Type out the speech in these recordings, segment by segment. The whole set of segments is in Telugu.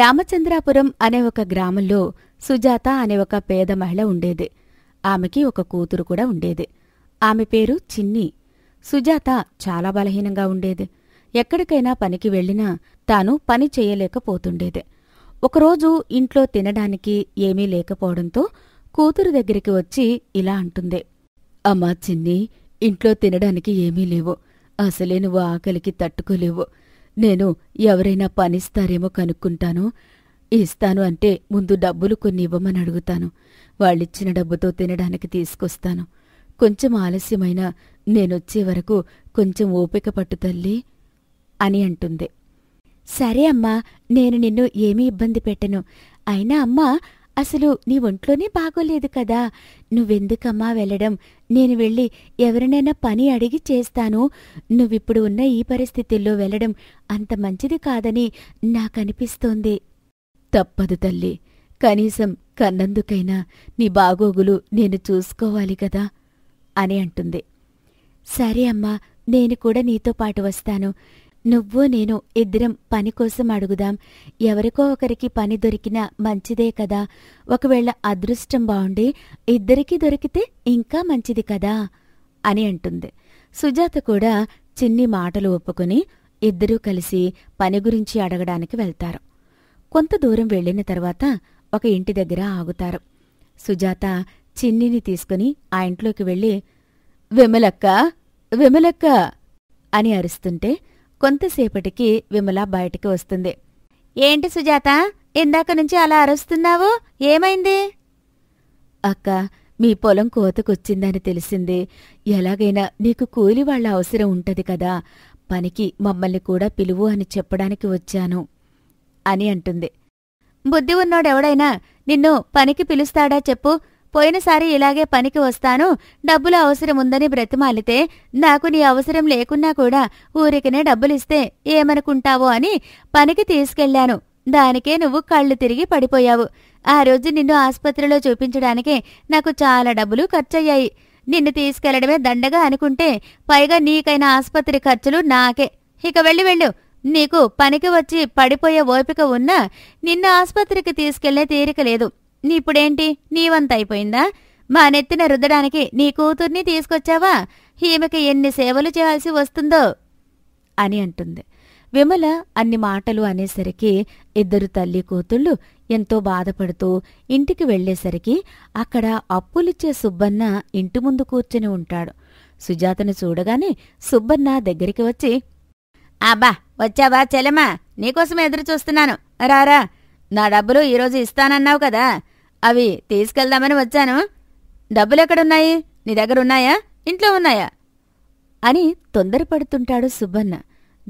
రామచంద్రాపురం అనే ఒక గ్రామంలో సుజాత అనే ఒక పేద మహిళ ఉండేది ఆమెకి ఒక కూతురు కూడా ఉండేది ఆమె పేరు చిన్ని సుజాత చాలా బలహీనంగా ఉండేది ఎక్కడికైనా పనికి వెళ్ళినా తాను పని చేయలేకపోతుండేది ఒకరోజు ఇంట్లో తినడానికి ఏమీ లేకపోవడంతో కూతురు దగ్గరికి వచ్చి ఇలా అంటుంది అమ్మా చిన్ని ఇంట్లో తినడానికి ఏమీ లేవు అసలే నువ్వు ఆకలికి తట్టుకోలేవు నేను ఎవరైనా పనిస్తారేమో కనుక్కుంటాను ఇస్తాను అంటే ముందు డబ్బులు కొన్ని ఇవ్వమని అడుగుతాను వాళ్ళిచ్చిన డబ్బుతో తినడానికి తీసుకొస్తాను కొంచెం ఆలస్యమైన నేనొచ్చే వరకు కొంచెం ఓపిక పట్టు తల్లి అని అంటుంది సరే అమ్మా నేను నిన్ను ఏమీ ఇబ్బంది పెట్టను అయినా అమ్మా అసలు నీ ఒంట్లోనే బాగోలేదు కదా నువ్వెందుకమ్మా వెళ్ళడం నేను వెళ్ళి ఎవరినైనా పని అడిగి చేస్తాను నువ్విప్పుడు ఉన్న ఈ పరిస్థితుల్లో వెళ్ళడం అంత మంచిది కాదని నాకనిపిస్తోంది తప్పదు తల్లి కనీసం కన్నందుకైనా నీ బాగోగులు నేను చూసుకోవాలి కదా అని అంటుంది సరే అమ్మా నేను కూడా నీతో పాటు వస్తాను నువ్వు నేను ఇద్దరం పని కోసం అడుగుదాం ఎవరికో ఒకరికి పని దొరికినా మంచిదే కదా ఒకవేళ అదృష్టం బావుండి ఇద్దరికీ దొరికితే ఇంకా మంచిది కదా అని అంటుంది సుజాత కూడా చిన్ని మాటలు ఒప్పుకుని ఇద్దరూ కలిసి పని గురించి అడగడానికి వెళ్తారు కొంత దూరం వెళ్లిన తర్వాత ఒక ఇంటి దగ్గర ఆగుతారు సుజాత చిన్నిని తీసుకుని ఆ ఇంట్లోకి వెళ్ళి విమలక్క విమలక్క అని అరుస్తుంటే కొంతసేపటికి విమల బయటికి వస్తుంది ఏంటి సుజాత ఇందాక నుంచి అలా అరుస్తున్నావు ఏమైంది అక్క మీ పొలం కోతకొచ్చిందని తెలిసింది ఎలాగైనా నీకు కూలి వాళ్ళ అవసరం ఉంటది కదా పనికి మమ్మల్ని కూడా పిలువు అని చెప్పడానికి వచ్చాను అని అంటుంది బుద్ధి ఉన్నోడెవడైనా నిన్ను పనికి పిలుస్తాడా చెప్పు పోయినసారి ఇలాగే పనికి వస్తాను డబ్బులు అవసరముందని బ్రతిమాలితే నాకు నీ అవసరం లేకున్నా కూడా ఊరికనే డబ్బులిస్తే ఏమనుకుంటావో అని పనికి తీసుకెళ్లాను దానికే నువ్వు కళ్ళు తిరిగి పడిపోయావు ఆ రోజు నిన్ను ఆసుపత్రిలో చూపించడానికే నాకు చాలా డబ్బులు ఖర్చయ్యాయి నిన్ను తీసుకెళ్లడమే దండగా అనుకుంటే పైగా నీకైన ఆసుపత్రి ఖర్చులు నాకే ఇక వెళ్ళి వెళ్ళు నీకు పనికి వచ్చి పడిపోయే ఓపిక ఉన్నా నిన్ను ఆసుపత్రికి తీసుకెళ్లే తీరిక లేదు నీప్పుడేంటి నీవంతైపోయిందా మా నెత్తిన రుద్దడానికి నీ కూతుర్ని తీసుకొచ్చావా ఈమెకి ఎన్ని సేవలు చేయాల్సి వస్తుందో అని అంటుంది విమల అన్ని మాటలు అనేసరికి ఇద్దరు తల్లి కూతుళ్ళు ఎంతో బాధపడుతూ ఇంటికి వెళ్లేసరికి అక్కడ అప్పులిచ్చే సుబ్బన్న ఇంటి ముందు కూర్చుని ఉంటాడు సుజాతను చూడగానే సుబ్బన్న దగ్గరికి వచ్చి అబ్బా వచ్చావా చెలమా నీకోసం ఎదురు చూస్తున్నాను రారా నా డబ్బులు ఈరోజు ఇస్తానన్నావు కదా అవి తీసుకెళ్దామని వచ్చాను డబ్బులెక్కడున్నాయి నీ దగ్గరున్నాయా ఇంట్లో ఉన్నాయా అని తొందరపడుతుంటాడు సుబ్బన్న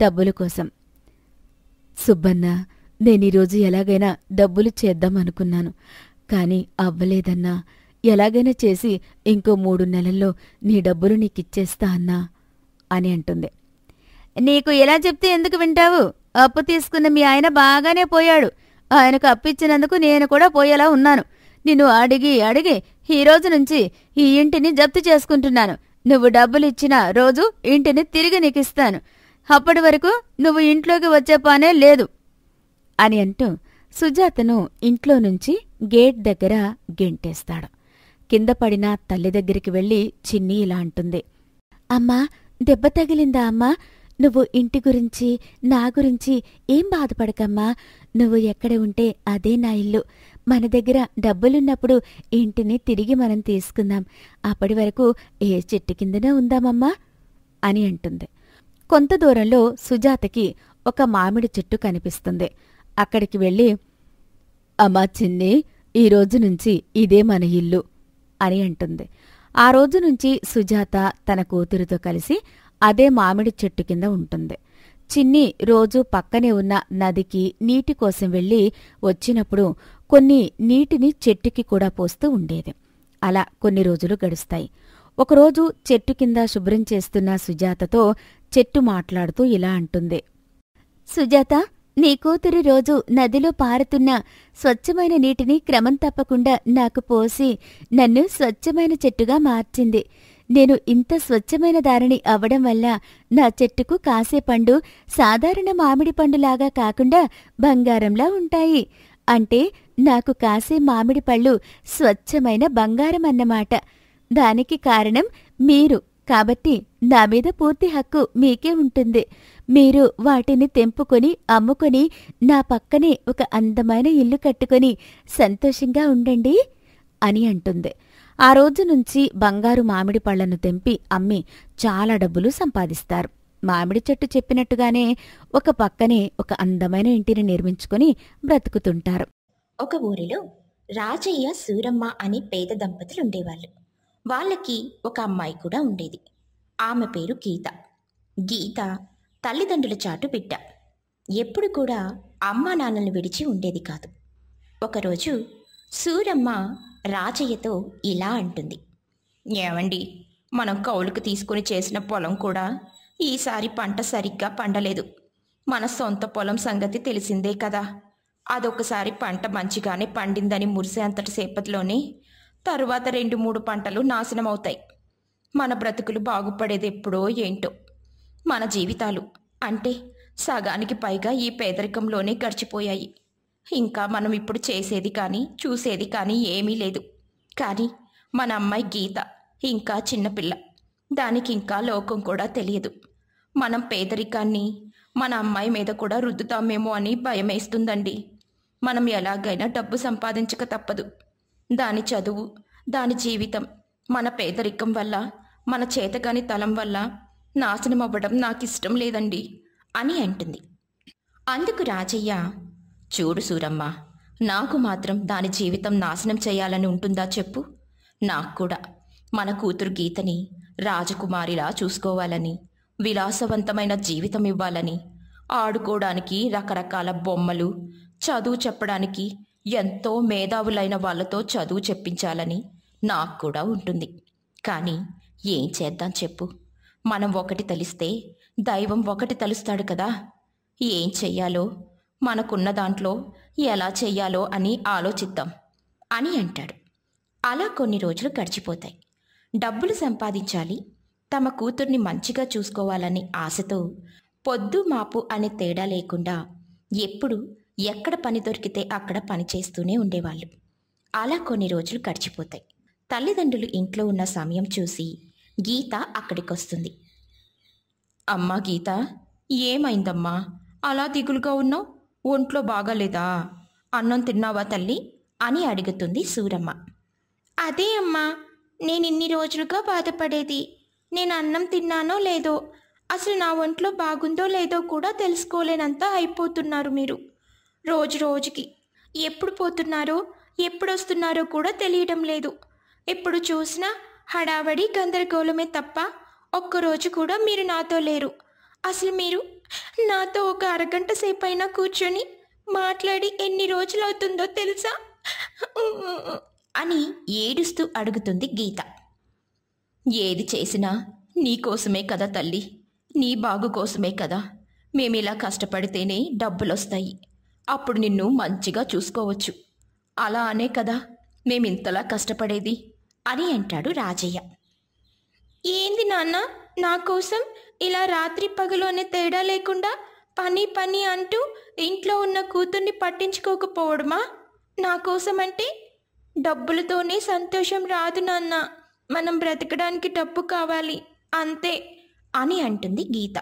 డబ్బుల కోసం సుబ్బన్న నేను ఈరోజు ఎలాగైనా డబ్బులు చేద్దాం అనుకున్నాను కానీ అవ్వలేదన్నా ఎలాగైనా చేసి ఇంకో మూడు నెలల్లో నీ డబ్బులు నీకిచ్చేస్తా అన్నా అని అంటుంది నీకు ఎలా చెప్తే ఎందుకు వింటావు అప్పు తీసుకున్న మీ ఆయన బాగానే పోయాడు ఆయనకు అప్పిచ్చినందుకు నేను కూడా పోయేలా ఉన్నాను నిన్ను అడిగి అడిగి ఈ రోజు నుంచి ఈ ఇంటిని జప్తు చేసుకుంటున్నాను నువ్వు డబ్బులిచ్చిన రోజు ఇంటిని తిరిగి నీకిస్తాను అప్పటి వరకు నువ్వు ఇంట్లోకి వచ్చే పానే లేదు అని అంటూ సుజాతను ఇంట్లో నుంచి గేట్ దగ్గర గెంటేస్తాడు కింద పడిన తల్లి దగ్గరికి వెళ్ళి చిన్ని ఇలా అంటుంది అమ్మా దెబ్బ తగిలిందా అమ్మా నువ్వు ఇంటి గురించి నా గురించి ఏం బాధపడకమ్మా నువ్వు ఎక్కడ ఉంటే అదే నా ఇల్లు మన దగ్గర డబ్బులున్నప్పుడు ఇంటిని తిరిగి మనం తీసుకుందాం అప్పటి వరకు ఏ చెట్టు కిందనే ఉందామమ్మా అని అంటుంది కొంత దూరంలో సుజాతకి ఒక మామిడి చెట్టు కనిపిస్తుంది అక్కడికి వెళ్ళి అమ్మా చిన్ని ఈ రోజు నుంచి ఇదే మన ఇల్లు అని అంటుంది ఆ రోజు నుంచి సుజాత తన కూతురితో కలిసి అదే మామిడి చెట్టు కింద ఉంటుంది చిన్ని రోజు పక్కనే ఉన్న నదికి నీటి కోసం వెళ్ళి వచ్చినప్పుడు కొన్ని నీటిని చెట్టుకి కూడా పోస్తూ ఉండేది అలా కొన్ని రోజులు గడుస్తాయి ఒకరోజు చెట్టు కింద శుభ్రం చేస్తున్న సుజాతతో చెట్టు మాట్లాడుతూ ఇలా అంటుంది సుజాత నీ కూతురి రోజు నదిలో పారుతున్న స్వచ్ఛమైన నీటిని క్రమం తప్పకుండా నాకు పోసి నన్ను స్వచ్ఛమైన చెట్టుగా మార్చింది నేను ఇంత స్వచ్ఛమైన దారిని అవ్వడం వల్ల నా చెట్టుకు కాసే పండు సాధారణ మామిడి పండులాగా కాకుండా బంగారంలా ఉంటాయి అంటే నాకు కాసే మామిడి పళ్ళు స్వచ్ఛమైన బంగారం అన్నమాట దానికి కారణం మీరు కాబట్టి నా మీద పూర్తి హక్కు మీకే ఉంటుంది మీరు వాటిని తెంపుకొని అమ్ముకొని నా పక్కనే ఒక అందమైన ఇల్లు కట్టుకొని సంతోషంగా ఉండండి అని అంటుంది ఆ రోజు నుంచి బంగారు మామిడి పళ్లను తెంపి అమ్మి చాలా డబ్బులు సంపాదిస్తారు మామిడి చెట్టు చెప్పినట్టుగానే ఒక పక్కనే ఒక అందమైన ఇంటిని నిర్మించుకుని బ్రతుకుతుంటారు ఒక ఊరిలో రాజయ్య సూరమ్మ అని పేద దంపతులు ఉండేవాళ్ళు వాళ్ళకి ఒక అమ్మాయి కూడా ఉండేది ఆమె పేరు గీత గీత తల్లిదండ్రుల చాటు బిడ్డ ఎప్పుడు కూడా అమ్మా నాన్నలను విడిచి ఉండేది కాదు ఒకరోజు సూరమ్మ రాజయ్యతో ఇలా అంటుంది ఏమండి మనం కౌలుకు తీసుకుని చేసిన పొలం కూడా ఈసారి పంట సరిగ్గా పండలేదు మన సొంత పొలం సంగతి తెలిసిందే కదా అదొకసారి పంట మంచిగానే పండిందని అంతటి సేపట్లోనే తరువాత రెండు మూడు పంటలు నాశనం అవుతాయి మన బ్రతుకులు బాగుపడేది ఎప్పుడో ఏంటో మన జీవితాలు అంటే సగానికి పైగా ఈ పేదరికంలోనే గడిచిపోయాయి ఇంకా మనం ఇప్పుడు చేసేది కానీ చూసేది కానీ ఏమీ లేదు కానీ మన అమ్మాయి గీత ఇంకా చిన్నపిల్ల దానికి ఇంకా లోకం కూడా తెలియదు మనం పేదరికాన్ని మన అమ్మాయి మీద కూడా రుద్దుతామేమో అని భయమేస్తుందండి మనం ఎలాగైనా డబ్బు సంపాదించక తప్పదు దాని చదువు దాని జీవితం మన పేదరికం వల్ల మన చేతగాని తలం వల్ల నాశనం అవ్వడం నాకు ఇష్టం లేదండి అని అంటుంది అందుకు రాజయ్య చూడు సూరమ్మ నాకు మాత్రం దాని జీవితం నాశనం చేయాలని ఉంటుందా చెప్పు నాకు కూడా మన కూతురు గీతని రాజకుమారిలా చూసుకోవాలని విలాసవంతమైన జీవితం ఇవ్వాలని ఆడుకోవడానికి రకరకాల బొమ్మలు చదువు చెప్పడానికి ఎంతో మేధావులైన వాళ్ళతో చదువు చెప్పించాలని నాకు కూడా ఉంటుంది కానీ ఏం చేద్దాం చెప్పు మనం ఒకటి తలిస్తే దైవం ఒకటి తలుస్తాడు కదా ఏం చెయ్యాలో మనకున్న దాంట్లో ఎలా చెయ్యాలో అని ఆలోచిద్దాం అని అంటాడు అలా కొన్ని రోజులు గడిచిపోతాయి డబ్బులు సంపాదించాలి తమ కూతుర్ని మంచిగా చూసుకోవాలనే ఆశతో పొద్దు మాపు అనే తేడా లేకుండా ఎప్పుడు ఎక్కడ పని దొరికితే అక్కడ పని చేస్తూనే ఉండేవాళ్ళు అలా కొన్ని రోజులు గడిచిపోతాయి తల్లిదండ్రులు ఇంట్లో ఉన్న సమయం చూసి గీత అక్కడికొస్తుంది అమ్మా గీత ఏమైందమ్మా అలా దిగులుగా ఉన్నావు ఒంట్లో బాగాలేదా అన్నం తిన్నావా తల్లి అని అడుగుతుంది సూరమ్మ అదే అమ్మా నేను ఇన్ని రోజులుగా బాధపడేది నేను అన్నం తిన్నానో లేదో అసలు నా ఒంట్లో బాగుందో లేదో కూడా తెలుసుకోలేనంత అయిపోతున్నారు మీరు రోజు రోజుకి ఎప్పుడు పోతున్నారో ఎప్పుడు వస్తున్నారో కూడా తెలియడం లేదు ఎప్పుడు చూసినా హడావడి గందరగోళమే తప్ప ఒక్కరోజు కూడా మీరు నాతో లేరు అసలు మీరు నాతో ఒక అరగంట అయినా కూర్చొని మాట్లాడి ఎన్ని రోజులవుతుందో తెలుసా అని ఏడుస్తూ అడుగుతుంది గీత ఏది చేసినా నీకోసమే కదా తల్లి నీ బాగు కోసమే కదా మేమిలా కష్టపడితేనే డబ్బులొస్తాయి అప్పుడు నిన్ను మంచిగా చూసుకోవచ్చు అలా అనే కదా మేమింతలా కష్టపడేది అని అంటాడు రాజయ్య ఏంది నాన్న నా కోసం ఇలా రాత్రి పగలోనే తేడా లేకుండా పని పని అంటూ ఇంట్లో ఉన్న కూతుర్ని పట్టించుకోకపోవడమా నా అంటే డబ్బులతోనే సంతోషం రాదు నాన్న మనం బ్రతకడానికి డబ్బు కావాలి అంతే అని అంటుంది గీత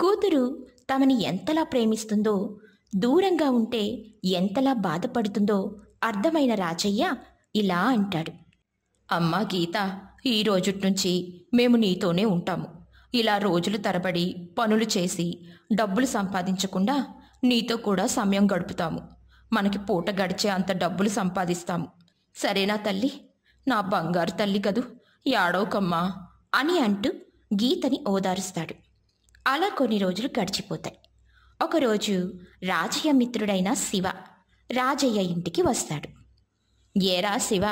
కూతురు తమని ఎంతలా ప్రేమిస్తుందో దూరంగా ఉంటే ఎంతలా బాధపడుతుందో అర్థమైన రాజయ్య ఇలా అంటాడు అమ్మా గీత ఈ రోజుటి నుంచి మేము నీతోనే ఉంటాము ఇలా రోజులు తరబడి పనులు చేసి డబ్బులు సంపాదించకుండా నీతో కూడా సమయం గడుపుతాము మనకి పూట గడిచే అంత డబ్బులు సంపాదిస్తాము సరేనా తల్లి నా బంగారు తల్లి కదూ యాడోకమ్మా అని అంటూ గీతని ఓదారుస్తాడు అలా కొన్ని రోజులు గడిచిపోతాయి ఒకరోజు రాజయ్య మిత్రుడైన శివ రాజయ్య ఇంటికి వస్తాడు ఏరా శివ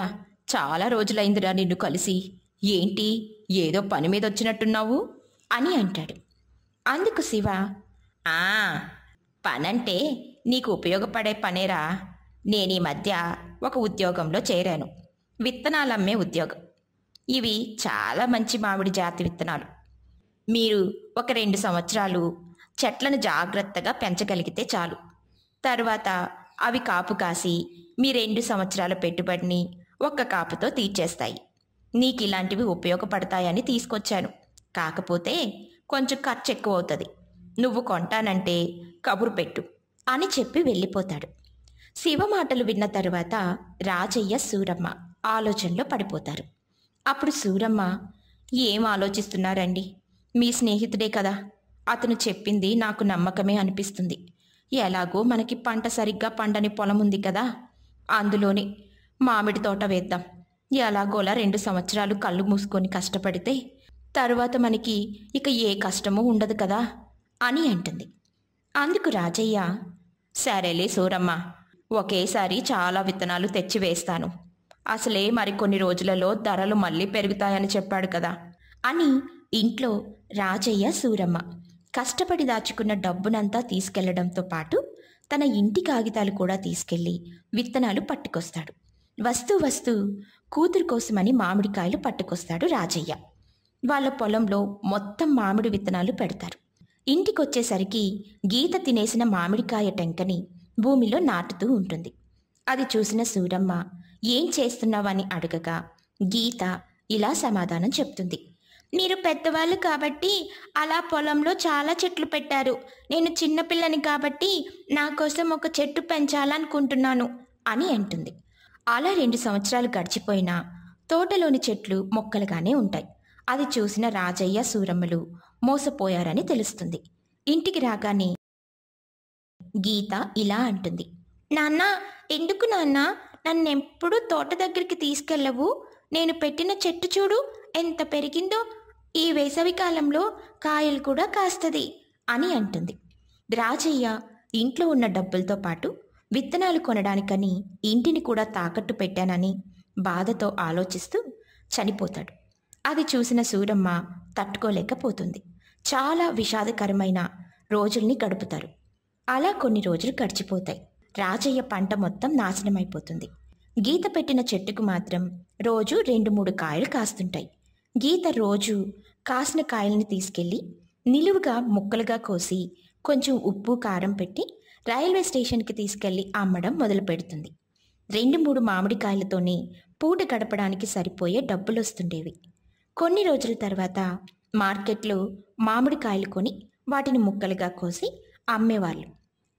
చాలా రోజులైందిరా నిన్ను కలిసి ఏంటి ఏదో పని మీద వచ్చినట్టున్నావు అని అంటాడు అందుకు శివ ఆ పనంటే నీకు ఉపయోగపడే పనేరా నేను ఈ మధ్య ఒక ఉద్యోగంలో చేరాను విత్తనాలమ్మే ఉద్యోగం ఇవి చాలా మంచి మామిడి జాతి విత్తనాలు మీరు ఒక రెండు సంవత్సరాలు చెట్లను జాగ్రత్తగా పెంచగలిగితే చాలు తర్వాత అవి కాపు కాసి మీ రెండు సంవత్సరాల పెట్టుబడిని ఒక్క కాపుతో తీర్చేస్తాయి నీకు ఇలాంటివి ఉపయోగపడతాయని తీసుకొచ్చాను కాకపోతే కొంచెం ఖర్చు ఎక్కువ అవుతుంది నువ్వు కొంటానంటే కబురు పెట్టు అని చెప్పి వెళ్ళిపోతాడు శివ మాటలు విన్న తరువాత రాజయ్య సూరమ్మ ఆలోచనలో పడిపోతారు అప్పుడు సూరమ్మ ఏం ఆలోచిస్తున్నారండి మీ స్నేహితుడే కదా అతను చెప్పింది నాకు నమ్మకమే అనిపిస్తుంది ఎలాగో మనకి పంట సరిగ్గా పండని పొలం ఉంది కదా అందులోనే మామిడి తోట వేద్దాం ఎలాగోలా రెండు సంవత్సరాలు కళ్ళు మూసుకొని కష్టపడితే తరువాత మనకి ఇక ఏ కష్టమూ ఉండదు కదా అని అంటుంది అందుకు రాజయ్య సరేలే సూరమ్మ ఒకేసారి చాలా విత్తనాలు తెచ్చి వేస్తాను అసలే మరికొన్ని రోజులలో ధరలు మళ్ళీ పెరుగుతాయని చెప్పాడు కదా అని ఇంట్లో రాజయ్య సూరమ్మ కష్టపడి దాచుకున్న డబ్బునంతా తీసుకెళ్లడంతో పాటు తన ఇంటి కాగితాలు కూడా తీసుకెళ్లి విత్తనాలు పట్టుకొస్తాడు వస్తు వస్తు కూతురు కోసమని మామిడికాయలు పట్టుకొస్తాడు రాజయ్య వాళ్ళ పొలంలో మొత్తం మామిడి విత్తనాలు పెడతారు ఇంటికొచ్చేసరికి గీత తినేసిన మామిడికాయ టెంకని భూమిలో నాటుతూ ఉంటుంది అది చూసిన సూరమ్మ ఏం చేస్తున్నావని అడగగా గీత ఇలా సమాధానం చెప్తుంది మీరు పెద్దవాళ్ళు కాబట్టి అలా పొలంలో చాలా చెట్లు పెట్టారు నేను చిన్నపిల్లని కాబట్టి నా కోసం ఒక చెట్టు పెంచాలనుకుంటున్నాను అని అంటుంది అలా రెండు సంవత్సరాలు గడిచిపోయినా తోటలోని చెట్లు మొక్కలుగానే ఉంటాయి అది చూసిన రాజయ్య సూరమ్మలు మోసపోయారని తెలుస్తుంది ఇంటికి రాగానే గీత ఇలా అంటుంది నాన్న ఎందుకు నాన్న నన్నెప్పుడు తోట దగ్గరికి తీసుకెళ్ళవు నేను పెట్టిన చెట్టు చూడు ఎంత పెరిగిందో ఈ వేసవికాలంలో కాయలు కూడా కాస్తది అని అంటుంది రాజయ్య ఇంట్లో ఉన్న డబ్బులతో పాటు విత్తనాలు కొనడానికని ఇంటిని కూడా తాకట్టు పెట్టానని బాధతో ఆలోచిస్తూ చనిపోతాడు అది చూసిన సూరమ్మ తట్టుకోలేకపోతుంది చాలా విషాదకరమైన రోజుల్ని గడుపుతారు అలా కొన్ని రోజులు గడిచిపోతాయి రాజయ్య పంట మొత్తం నాశనమైపోతుంది గీత పెట్టిన చెట్టుకు మాత్రం రోజు రెండు మూడు కాయలు కాస్తుంటాయి గీత రోజు కాసిన కాయల్ని తీసుకెళ్ళి నిలువుగా ముక్కలుగా కోసి కొంచెం ఉప్పు కారం పెట్టి రైల్వే స్టేషన్కి తీసుకెళ్లి అమ్మడం మొదలు పెడుతుంది రెండు మూడు మామిడికాయలతోనే పూట గడపడానికి సరిపోయే డబ్బులు వస్తుండేవి కొన్ని రోజుల తర్వాత మార్కెట్లో మామిడికాయలు కొని వాటిని ముక్కలుగా కోసి అమ్మేవాళ్ళు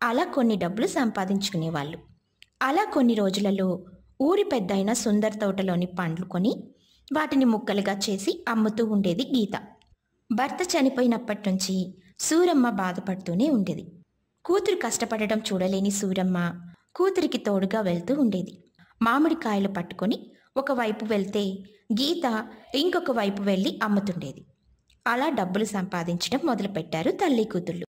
అలా కొన్ని డబ్బులు సంపాదించుకునేవాళ్ళు అలా కొన్ని రోజులలో ఊరి పెద్దయిన సుందర్ తోటలోని పండ్లు కొని వాటిని ముక్కలుగా చేసి అమ్ముతూ ఉండేది గీత భర్త చనిపోయినప్పటి నుంచి సూరమ్మ బాధపడుతూనే ఉండేది కూతురు కష్టపడడం చూడలేని సూరమ్మ కూతురికి తోడుగా వెళ్తూ ఉండేది మామిడికాయలు పట్టుకొని ఒకవైపు వెళ్తే గీత ఇంకొక వైపు వెళ్ళి అమ్ముతుండేది అలా డబ్బులు సంపాదించడం మొదలుపెట్టారు తల్లి కూతుళ్ళు